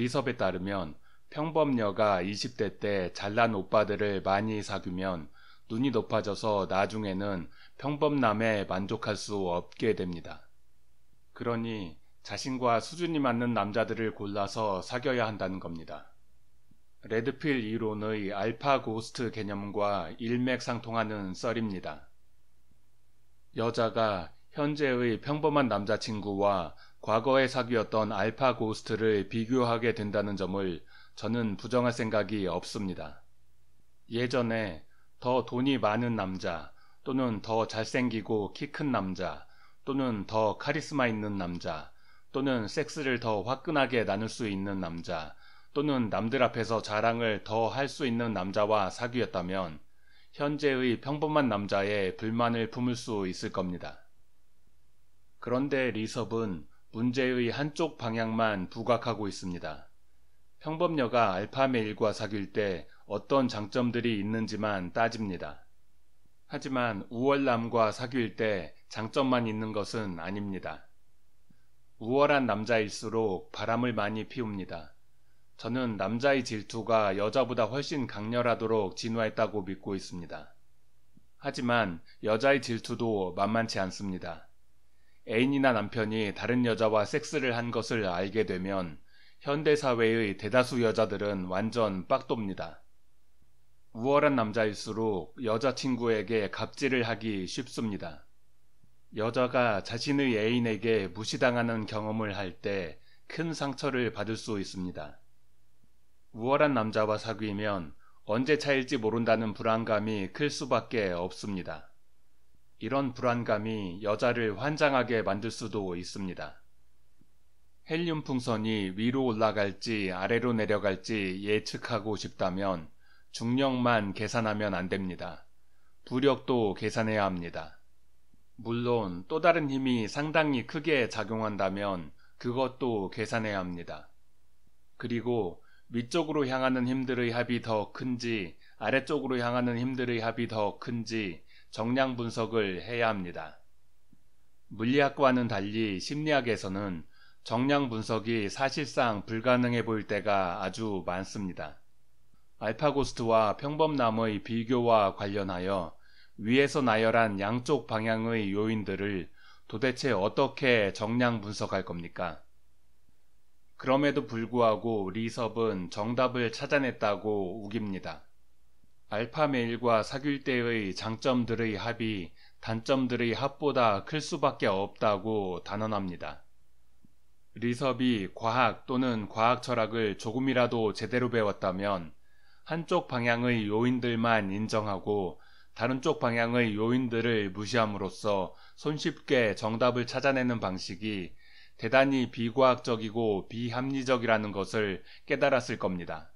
리섭에 따르면 평범녀가 20대 때 잘난 오빠들을 많이 사귀면 눈이 높아져서 나중에는 평범남에 만족할 수 없게 됩니다. 그러니 자신과 수준이 맞는 남자들을 골라서 사귀어야 한다는 겁니다. 레드필 이론의 알파 고스트 개념과 일맥상통하는 썰입니다. 여자가 현재의 평범한 남자친구와 과거에 사귀었던 알파 고스트를 비교하게 된다는 점을 저는 부정할 생각이 없습니다. 예전에 더 돈이 많은 남자 또는 더 잘생기고 키 큰 남자 또는 더 카리스마 있는 남자 또는 섹스를 더 화끈하게 나눌 수 있는 남자 또는 남들 앞에서 자랑을 더 할 수 있는 남자와 사귀었다면 현재의 평범한 남자의 불만을 품을 수 있을 겁니다. 그런데 리섭은 문제의 한쪽 방향만 부각하고 있습니다. 평범녀가 알파메일과 사귈 때 어떤 장점들이 있는지만 따집니다. 하지만 우월남과 사귈 때 장점만 있는 것은 아닙니다. 우월한 남자일수록 바람을 많이 피웁니다. 저는 남자의 질투가 여자보다 훨씬 강렬하도록 진화했다고 믿고 있습니다. 하지만 여자의 질투도 만만치 않습니다. 애인이나 남편이 다른 여자와 섹스를 한 것을 알게 되면 현대 사회의 대다수 여자들은 완전 빡돕니다. 우월한 남자일수록 여자친구에게 갑질을 하기 쉽습니다. 여자가 자신의 애인에게 무시당하는 경험을 할 때 큰 상처를 받을 수 있습니다. 우월한 남자와 사귀면 언제 차일지 모른다는 불안감이 클 수밖에 없습니다. 이런 불안감이 여자를 환장하게 만들 수도 있습니다. 헬륨 풍선이 위로 올라갈지 아래로 내려갈지 예측하고 싶다면 중력만 계산하면 안 됩니다. 부력도 계산해야 합니다. 물론 또 다른 힘이 상당히 크게 작용한다면 그것도 계산해야 합니다. 그리고 위쪽으로 향하는 힘들의 합이 더 큰지 아래쪽으로 향하는 힘들의 합이 더 큰지 정량 분석을 해야 합니다. 물리학과는 달리 심리학에서는 정량 분석이 사실상 불가능해 보일 때가 아주 많습니다. 알파고스트와 평범남의 비교와 관련하여 위에서 나열한 양쪽 방향의 요인들을 도대체 어떻게 정량 분석할 겁니까? 그럼에도 불구하고 리섭은 정답을 찾아냈다고 우깁니다. 알파메일과 사귈 때의 장점들의 합이 단점들의 합보다 클 수밖에 없다고 단언합니다. 리섭이 과학 또는 과학 철학을 조금이라도 제대로 배웠다면 한쪽 방향의 요인들만 인정하고 다른 쪽 방향의 요인들을 무시함으로써 손쉽게 정답을 찾아내는 방식이 대단히 비과학적이고 비합리적이라는 것을 깨달았을 겁니다.